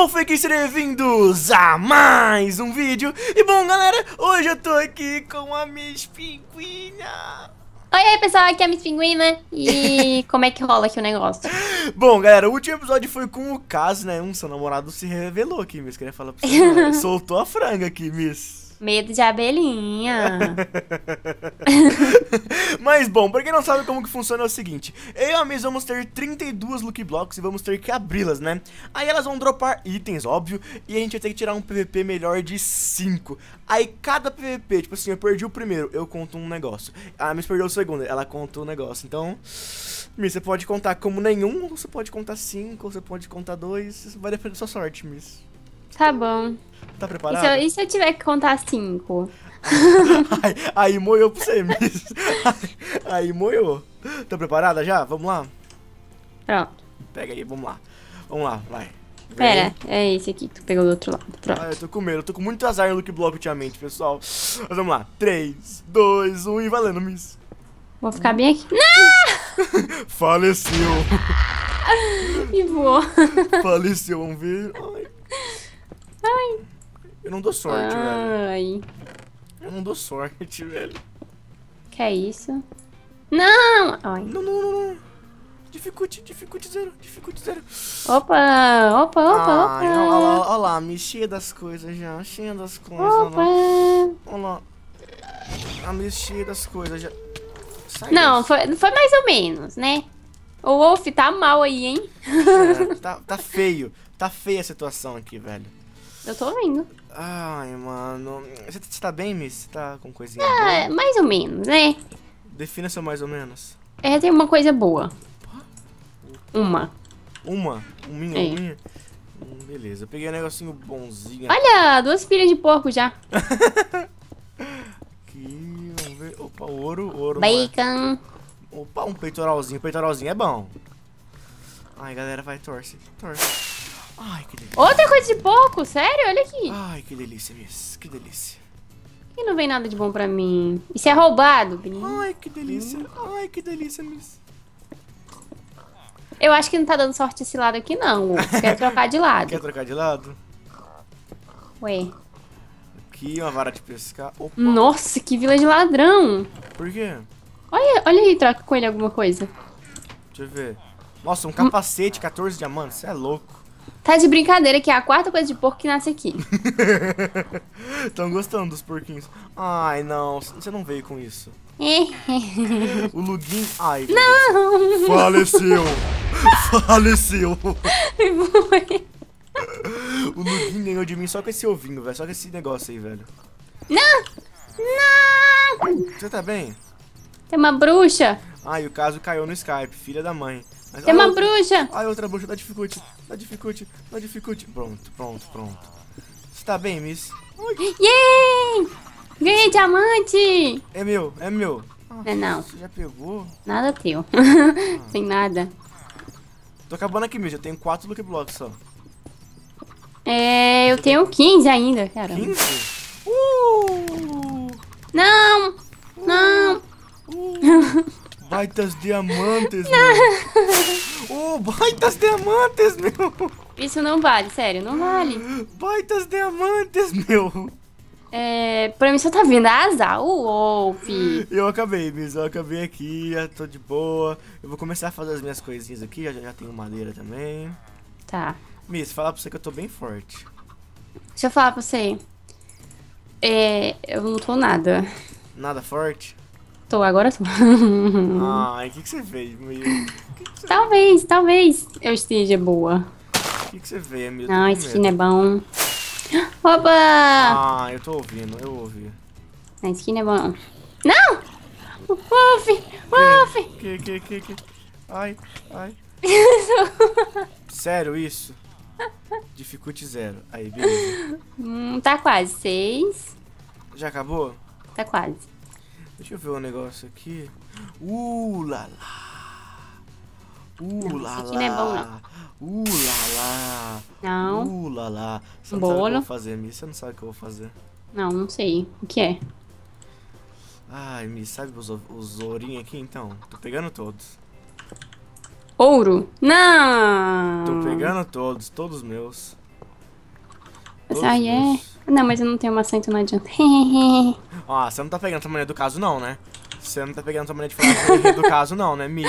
Bom, fakers, bem-vindos a mais um vídeo E bom, galera, hoje eu tô aqui com a Miss Pinguinha Oi, oi, pessoal, aqui é a Miss Pinguina né? e como é que rola aqui o negócio? Bom, galera, o último episódio foi com o caso, né? Um seu namorado se revelou aqui, Miss, queria falar pra você Soltou a franga aqui, Miss Medo de abelhinha. Mas bom, pra quem não sabe como que funciona é o seguinte. Eu e a Miss vamos ter 32 Lucky Blocks e vamos ter que abri-las, né? Aí elas vão dropar itens, óbvio, e a gente vai ter que tirar um PVP melhor de 5. Aí cada PVP, tipo assim, eu perdi o primeiro, eu conto um negócio. A Miss perdeu o segundo, ela conta um negócio. Então, Miss, você pode contar como nenhum, ou você pode contar 5, ou você pode contar 2. Vai depender da sua sorte, Miss. Tá bom. Tá preparado? E, e se eu, tiver que contar cinco? aí, aí moiou pra você, Miss. Aí moiou. Tá preparada já? Vamos lá? Pronto. Pega aí, vamos lá. Vamos lá, vai. Vem. Pera, é esse aqui que tu pegou do outro lado. Pronto. Ah, eu tô com medo, eu tô com muito azar no look block ultimamente, pessoal. Mas vamos lá. 3, 2, 1 e valendo, Miss. Vou ficar bem aqui. Não! Faleceu. e voou. Faleceu, vamos ver. Ai, eu não dou sorte, Ai. velho. Eu não dou sorte, velho. Que é isso? Não! Ai. Não, não, não, não. Dificulte, dificulte zero, dificulte zero. Opa, opa, opa, Ai, opa. Olha lá, mexia das coisas já, cheia das coisas. Opa. Olha lá. A tá mexia das coisas já. Sai não, foi, foi mais ou menos, né? O Wolf tá mal aí, hein? É, tá, tá feio. Tá feia a situação aqui, velho. Eu tô ouvindo. Ai, mano. Tá, você tá bem, Miss? Você tá com coisinha ah, boa? mais ou menos, né? Defina seu mais ou menos. É, tem uma coisa boa. Uma. Uma? Minha, é. Hum, beleza, eu peguei um negocinho bonzinho. Olha, duas pilhas de porco já. Aqui, vamos ver. Opa, ouro, ouro. Bacon. Opa, um peitoralzinho. Peitoralzinho é bom. Ai, galera, vai, torce. Torce. Ai, que delícia. Outra coisa de pouco, sério? Olha aqui. Ai, que delícia, Miss. Que delícia. Que não vem nada de bom pra mim. Isso é roubado, Brin. Ai, que delícia. Ai, que delícia, Miss. Eu acho que não tá dando sorte esse lado aqui, não. Quer trocar de lado. Quer trocar de lado? Ué. Aqui, uma vara de pescar. Opa. Nossa, que vila de ladrão. Por quê? Olha, olha aí, troca com ele alguma coisa. Deixa eu ver. Nossa, um capacete, 14 diamantes. Você é louco. Tá de brincadeira que é a quarta coisa de porco que nasce aqui. Estão gostando dos porquinhos. Ai, não, você não veio com isso. É. o Lugin. Ai. Não! Faleceu! Faleceu! O Lugin ganhou de mim só com esse ovinho, velho. Só com esse negócio aí, velho. Não! Não! Você tá bem? Tem uma bruxa. Ai, o caso caiu no Skype, filha da mãe. Mas, Tem uma outra, bruxa! Ai, outra bruxa, dá tá dificulte, dá tá dificulte, dá tá dificulte. Pronto, pronto, pronto. Você tá bem, Miss? Yay! Ganhei diamante! É meu, é meu. Ah, é não. Você já pegou? Nada teu. Ah. Sem nada. Tô acabando aqui, Miss. Eu tenho 4 Lucky Blocks só. É, eu você tenho 15 ainda, cara. 15? Uh! Não! Uh! Não! Uh! Baitas diamantes, meu. Oh, baitas diamantes, meu. Isso não vale, sério, não vale. Baitas diamantes, meu. É, pra mim só tá vindo a azar, o Wolf. Eu acabei, Miss. Eu acabei aqui, já tô de boa. Eu vou começar a fazer as minhas coisinhas aqui, já, já tenho madeira também. Tá. Miss, fala pra você que eu tô bem forte. Deixa eu falar pra você. É, eu não tô nada. Nada forte? Tô, agora tô. Ai, o que, que você fez, meu? Que que você talvez, talvez eu esteja boa. O que, que você vê, meu? Ah, esse skin é bom. Opa! Ah, eu tô ouvindo, eu ouvi. A skin é bom. Não! Wolf! Wolf! Que, que, que, que? Ai, ai. Sério isso? Dificulte zero. Aí, beleza. Hum, tá quase. Seis. Já acabou? Tá quase. Deixa eu ver um negócio aqui. Uh, lá, lá. Uh, não, lá, lá. não é bom, não. Uh, lá, lá. Não. Uh, lá, lá. Você não Bolo. sabe o que eu vou fazer, Mi. Você não sabe o que eu vou fazer. Não, não sei. O que é? Ai, Mi, sabe os, os ourinhos aqui, então? Tô pegando todos. Ouro? Não! Tô pegando todos, todos meus. Todos aí é meus. é? Não, mas eu não tenho um acento, não adianta. Ó, você não tá pegando essa mania do caso não, né? Você não tá pegando essa mania de falar do caso não, né? Miss,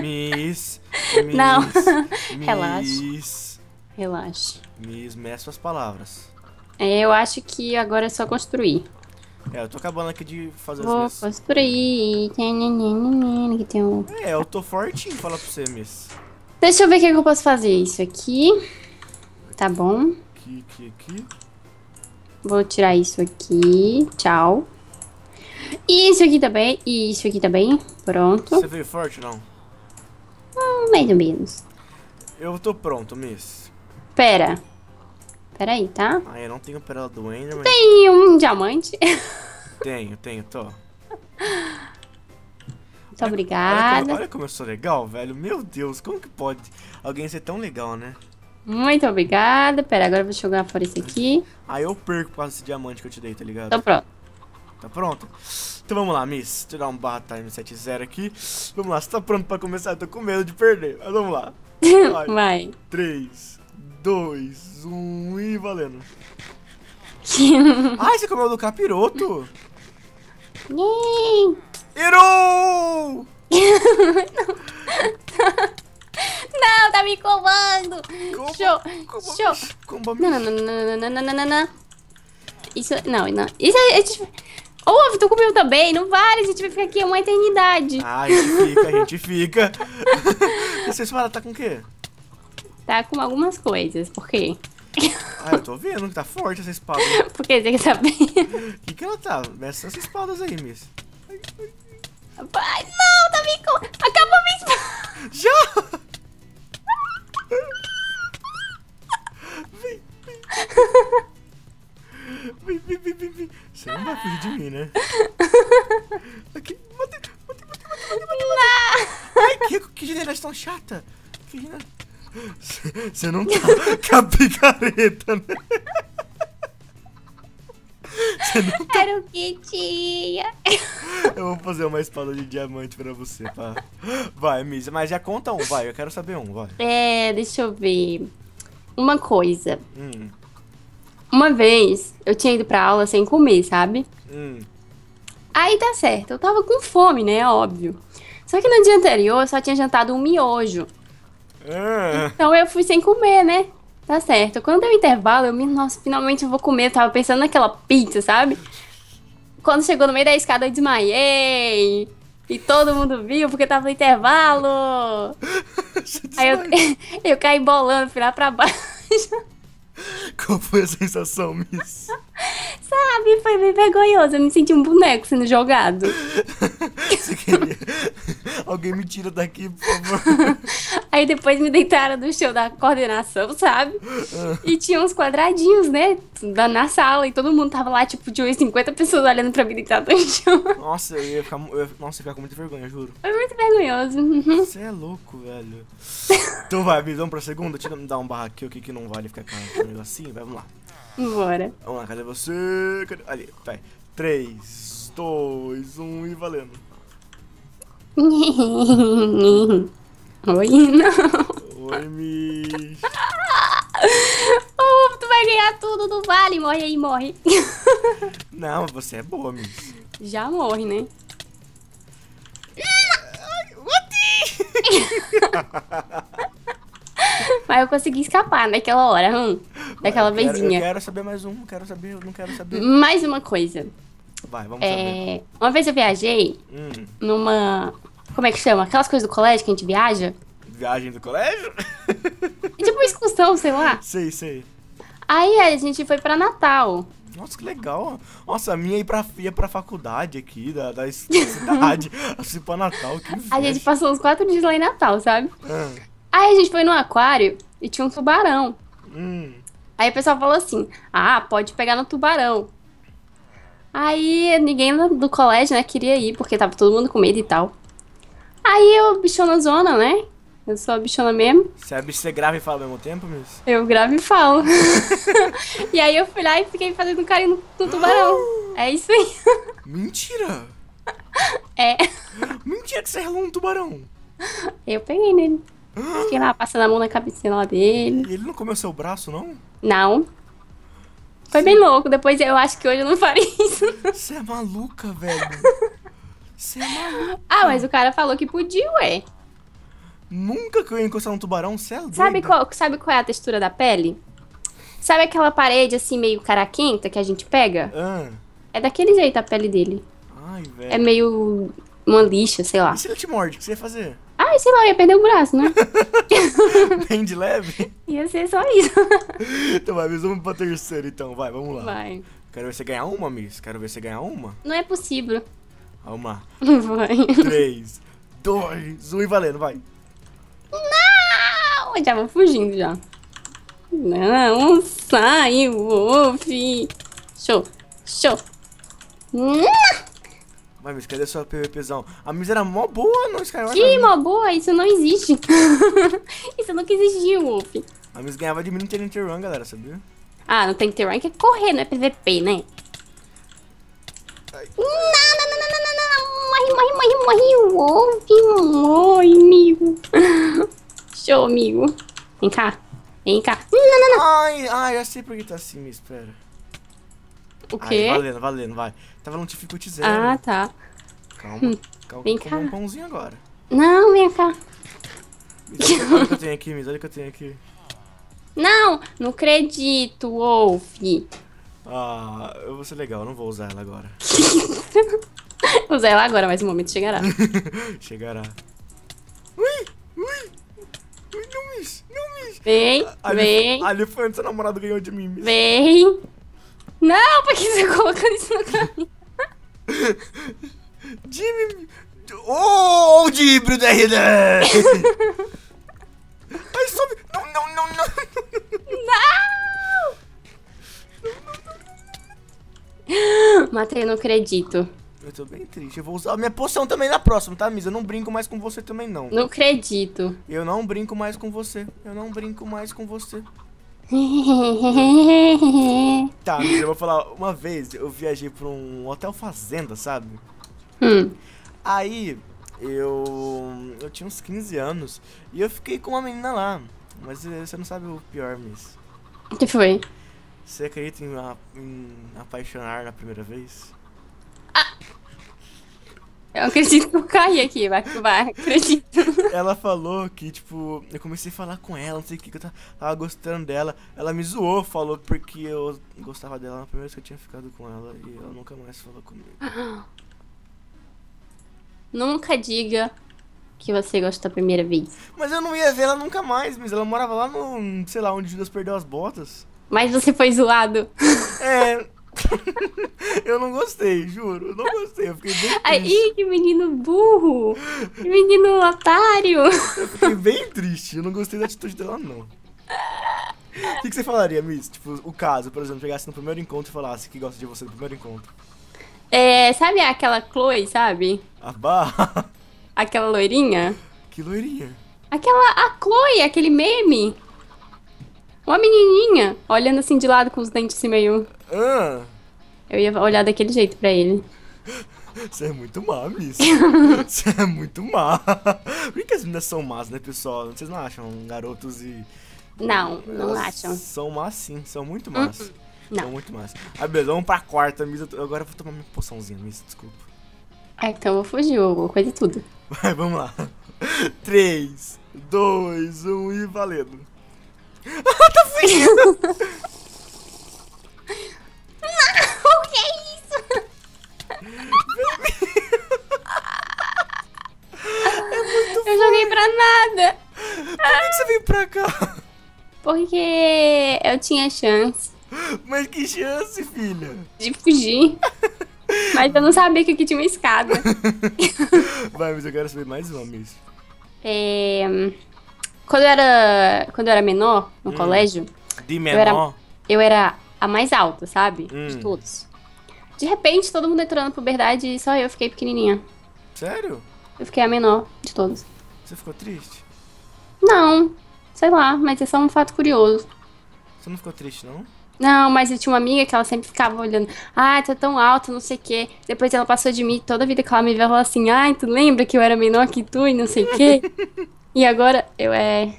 miss, miss. Não, miss, relaxe. Relaxe. Miss, meça suas palavras. É, eu acho que agora é só construir. É, eu tô acabando aqui de fazer Vou as minhas... construir. Que tem um... É, eu tô fortinho, fala pra você, Miss. Deixa eu ver o que, que eu posso fazer. Isso aqui. Tá bom. Aqui, aqui, aqui. Vou tirar isso aqui. Tchau. isso aqui também. E isso aqui também. Pronto. Você veio forte, não? Hum, mais ou menos. Eu tô pronto, Miss. Pera. Pera aí, tá? Ah, eu não tenho pérola do Ender, mas... Tem um diamante. Tenho, tenho, tô. Muito olha, obrigada. Olha, olha como eu sou legal, velho. Meu Deus, como que pode alguém ser tão legal, né? Muito obrigada. Pera, agora eu vou jogar fora isso aqui. Aí eu perco por causa desse diamante que eu te dei, tá ligado? Tô pronto. Tá pronto? Então vamos lá, Miss. Deixa eu dar um barra time 7-0 aqui. Vamos lá, você tá pronto pra começar? Eu tô com medo de perder, mas vamos lá. Vai. Vai. 3, 2, 1 e valendo. Ai, você comeu do capiroto? Errou! Não, tá me incomodando. Como, show, como, show. Como, não, não, não, não, não, não, não, não. Isso, não, não. Isso é... é tipo... oh, tu comeu também, não vale, a gente vai ficar aqui uma eternidade. Ah, a gente fica, a gente fica. Você sua espada tá com o quê? Tá com algumas coisas, por quê? Ah, eu tô vendo que tá forte essa espada. por que você tá bem. O que que ela tá? Mexe essas espadas aí, Miss. Ai, ai. Pai, não, tá me... Acabou minha espada. Já? Vem, vem. Vem, vem, vem, Você não vai fugir de mim, né? Aqui, matei, matei, matei, matei, matei, matei. Ai, que, que generais tão chata. Que generais... Você não tá com a picareta, né? Você não Era o que tinha. Eu vou fazer uma espada de diamante pra você, tá? Vai, Misa, mas já conta um, vai. Eu quero saber um, vai. É, deixa eu ver. Uma coisa. Hum. Uma vez, eu tinha ido pra aula sem comer, sabe? Hum. Aí tá certo, eu tava com fome, né? Óbvio. Só que no dia anterior eu só tinha jantado um miojo. Ah. Então eu fui sem comer, né? Tá certo. Quando deu intervalo, eu me, nossa, finalmente eu vou comer. Eu tava pensando naquela pizza, sabe? Quando chegou no meio da escada, eu desmaiei. E todo mundo viu porque tava no intervalo. Aí eu, eu caí bolando, fui lá pra baixo. Qual foi a sensação, Miss? Sabe, foi bem vergonhoso. Eu me senti um boneco sendo jogado. Você queria. Alguém me tira daqui, por favor. Aí depois me deitaram no chão da coordenação, sabe? E tinha uns quadradinhos, né? Na sala. E todo mundo tava lá, tipo, de 50 pessoas olhando pra mim deitada no chão. Nossa, eu ia ficar, eu ia, nossa, eu ia ficar com muita vergonha, juro. Foi muito vergonhoso. Uhum. Você é louco, velho. então vai, vamos pra segunda? Tira me dar um barra aqui, o que que não vale ficar com um negocinho? Assim? vamos lá. Bora. Vamos lá, cadê você? Cadê? Ali, vai. 3, 2, 1 e valendo. Oi, não. Oi, Mish. Uh, tu vai ganhar tudo do vale. Morre aí, morre. Não, você é boa, Mish. Já morre, né? Mas eu consegui escapar naquela hora, hum, daquela vezinha. Eu quero saber mais um, quero saber, não quero saber. Mais uma coisa. Vai, vamos é, saber. Uma vez eu viajei hum. numa. Como é que chama? Aquelas coisas do colégio que a gente viaja? Viagem do colégio? É tipo uma excursão, sei lá. Sei, sei. Aí é, a gente foi pra Natal. Nossa, que legal. Nossa, a minha ia pra, ia pra faculdade aqui, da, da cidade, assim, pra Natal. Que a gente passou uns quatro dias lá em Natal, sabe? Hum. Aí a gente foi no aquário e tinha um tubarão. Hum. Aí o pessoal falou assim, ah, pode pegar no tubarão. Aí ninguém do colégio, né, queria ir, porque tava todo mundo com medo e tal. Aí eu, bichona zona, né? Eu sou a bichona mesmo. Você é bicho, você grava e fala ao mesmo tempo, Miss? Eu gravo e falo. e aí eu fui lá e fiquei fazendo um carinho no, no tubarão. é isso aí. Mentira! É. Mentira que você relou um tubarão. Eu peguei nele. Fiquei lá passando a mão na cabecinha lá dele. E ele não comeu seu braço, não? Não. Foi bem louco. Depois eu acho que hoje eu não faria isso. Você é maluca, velho. Você é maluca. Ah, mas o cara falou que podia, ué. Nunca que eu ia encostar num tubarão, você é Sabe qual, sabe qual é a textura da pele? Sabe aquela parede assim meio caraquenta que a gente pega? Ah. É daquele jeito a pele dele. Ai, é velho. É meio uma lixa, sei lá. E se ele te morde, o que você ia fazer? Ai, sei lá, eu ia perder o braço, né? Bem de leve? Ia ser só isso. então vai, mas vamos pra terceira então, vai, vamos lá. Vai. Quero ver você ganhar uma, Miss. Quero ver você ganhar uma. Não é possível. Alma. Vai. Três, dois, um e valendo, vai. Não! já vou fugindo já. Não, sai, Wolf. Show, show. Não! Vai, Miss, cadê sua PVPzão? A Miss era mó boa no Skyward. Que né? mó boa? Isso não existe. isso nunca existiu, Wolf. A Miss ganhava de mim no TNT Run, galera, sabia? Ah, no TNT Run que é correr, não é PVP, né? Ai. Não, não, não, não, não, não, não. Morre, morre, morre, morre. Wolf, morre, amigo. Show, amigo. Vem cá. Vem cá. Não, não, não. Ai, ai, eu sei por que tá assim, me espera. O quê? Ai, valendo, valendo, vai. Tava num difficulty zero. Ah, né? tá. Calma. Hum. vem cá. um pãozinho agora. Não, vem cá. Olha o que eu tenho aqui, Miz. Olha o que eu tenho aqui. Não, não acredito, Wolf. Ah, eu vou ser legal, não vou usar ela agora. usar ela agora, mas o momento chegará. chegará. Ui, ui. Ui, não, Não, Vem, a, vem. Ali foi onde seu namorado ganhou de mim, Miz. Vem. Não, pra que você tá colocando isso no caminho? Jimmy... Oh, o Dibro da Renan! Ai, sobe! Não, não, não, não! Não! Matei, não acredito. Eu tô bem triste. Eu vou usar a minha poção também na próxima, tá, Misa? Eu não brinco mais com você também, não. Não acredito. Eu não brinco mais com você. Eu não brinco mais com você. tá, eu vou falar. Uma vez eu viajei pra um hotel fazenda, sabe? Hum. Aí eu. Eu tinha uns 15 anos e eu fiquei com uma menina lá. Mas você não sabe o pior, Miss. O que foi? Você acredita em, em apaixonar na primeira vez? Ah! Eu acredito que eu caí aqui, vai, vai, acredito. Ela falou que, tipo, eu comecei a falar com ela, não sei o que, que eu tava, gostando dela. Ela me zoou, falou porque eu gostava dela na primeira vez que eu tinha ficado com ela e ela nunca mais falou comigo. Nunca diga que você gostou da primeira vez. Mas eu não ia ver ela nunca mais, mas ela morava lá no, sei lá, onde Judas perdeu as botas. Mas você foi zoado. É. eu não gostei, juro. Eu não gostei. Eu fiquei bem triste. Aí, que menino burro! Que menino otário! Eu fiquei bem triste. Eu não gostei da atitude dela, não. O que, que, você falaria, Miss? Tipo, o caso, por exemplo, chegasse no primeiro encontro e falasse que gosta de você no primeiro encontro. É, sabe aquela Chloe, sabe? A barra. Aquela loirinha? Que loirinha? Aquela, a Chloe, aquele meme. Uma menininha, olhando assim de lado com os dentes assim meio... Ah. Eu ia olhar daquele jeito pra ele. Você é muito má, Miss. Você é muito má. Por que as meninas são más, né, pessoal? Vocês não acham garotos e. Não, não Elas acham. São más sim, são muito más. Uh -uh. São muito más. Ah, beleza, vamos pra quarta, Miss. Agora eu vou tomar minha poçãozinha, Miss, desculpa. Ah, então eu vou fugir, eu vou coisa tudo. Vai, vamos lá. 3, 2, 1 e valendo. Ah, tá feio! pra cá? Porque eu tinha chance. Mas que chance, filha? De fugir. mas eu não sabia que aqui tinha uma escada. Vai, mas eu quero saber mais uma, Miss. É... Quando eu era, quando eu era menor, no hum, colégio... De menor? Eu era, eu era a mais alta, sabe? Hum. De todos. De repente, todo mundo entrou na puberdade e só eu fiquei pequenininha. Sério? Eu fiquei a menor de todos. Você ficou triste? Não. Sei lá, mas é só um fato curioso. Você não ficou triste, não? Não, mas eu tinha uma amiga que ela sempre ficava olhando. Ah, tá tão alta, não sei o quê. Depois ela passou de mim, toda a vida que ela me vê, ela falou assim: Ai, tu lembra que eu era menor que tu e não sei o quê? e agora eu é.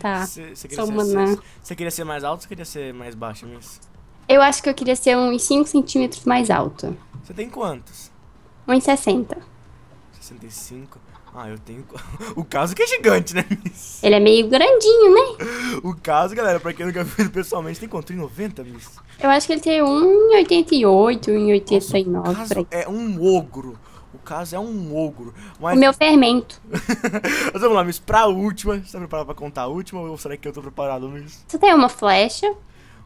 Tá. Você queria, queria, ser mais alto ou queria ser mais baixo, Miss? Eu acho que eu queria ser uns 5 centímetros mais alto. Você tem quantos? 1,60. 65. Ah, eu tenho. O caso que é gigante, né, Miss? Ele é meio grandinho, né? O caso, galera, pra quem nunca viu pessoalmente, tem quanto? 90, Miss? Eu acho que ele tem 1,88, 1,89. Nossa, o caso é um ogro. O caso é um ogro. Mas... O meu fermento. mas vamos lá, Miss, pra última. Você tá preparado pra contar a última ou será que eu tô preparado, Miss? Você tem uma flecha?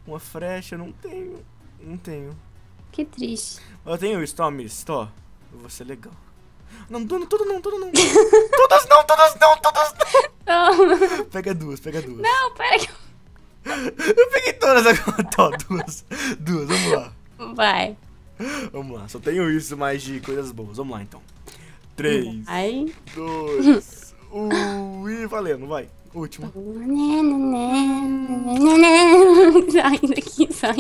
Uma flecha? Não tenho. Não tenho. Que triste. eu tenho isso, Tom, Miss. Tô. Eu vou ser legal. Não, tudo, tudo não, tudo não. todas não, todas não, todas não. Pega duas, pega duas. Não, pera que eu... peguei todas agora. Tô, tá, duas. Duas, vamos lá. Vai. Vamos lá, só tenho isso mais de coisas boas. Vamos lá, então. Três, Ai. dois, um e valendo, vai último sai daqui, sai.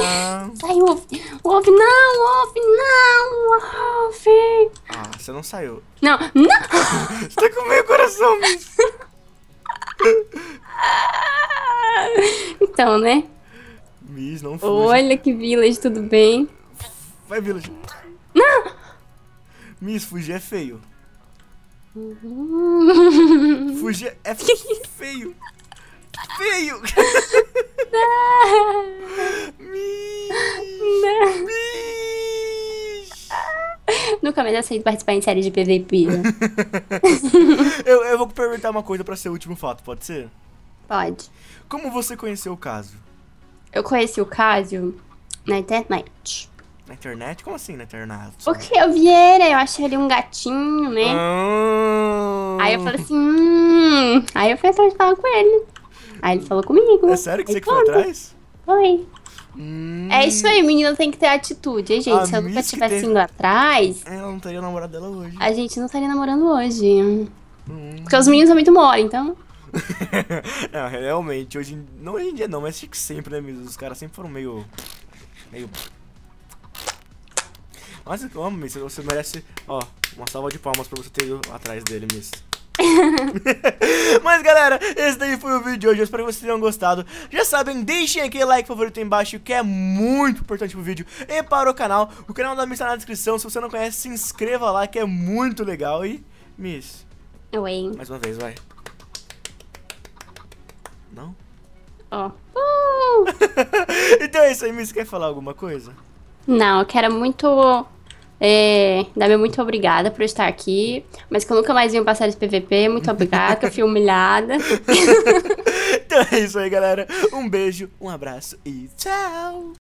Ah. Sai, Wolf. Wolf, não, Wolf, não, Wolf. Ah, você não saiu. Não, não. você tá com meu coração, Então, né? Miss, não fuja. Olha que Village, tudo bem? Vai, Village. Não! Miss, fugir é feio. Fugir é feio. Feio. Não. Não. Nunca mais aceito participar em série de PVP. Né? eu, eu vou perguntar uma coisa pra ser o último fato, pode ser? Pode. Como você conheceu o caso? Eu conheci o caso na internet. Na internet? Como assim na internet? Porque eu vi ele, eu achei ele um gatinho, né? Ah. Aí eu falei assim, hum. Aí eu fui atrás de falar com ele. Aí ele falou comigo. É sério que aí você que foi atrás? Foi. Hum... É isso aí, menina tem que ter atitude, hein, gente? A Se eu nunca tivesse teve... indo atrás. Eu não estaria namorando dela hoje. A gente não estaria namorando hoje. Hum... Porque os meninos são muito mole, então. não, realmente, hoje. Não hoje em dia não, mas acho que sempre, né, Os caras sempre foram meio. meio. Nossa, eu amo, Miss. Você merece. Ó, uma salva de palmas pra você ter ido atrás dele, Miss. Mas galera, esse daí foi o vídeo de hoje Eu espero que vocês tenham gostado Já sabem, deixem aquele like favorito embaixo Que é muito importante pro vídeo E para o canal, o canal da Miss tá na descrição Se você não conhece, se inscreva lá que é muito legal E, Miss Oi Mais uma vez, vai Não? Ó oh. uh! Então é isso aí, Miss, quer falar alguma coisa? Não, eu quero muito é, Dami, muito obrigada por estar aqui. Mas que eu nunca mais vim passar esse PVP. Muito obrigada, que eu fui humilhada. então é isso aí, galera. Um beijo, um abraço e tchau!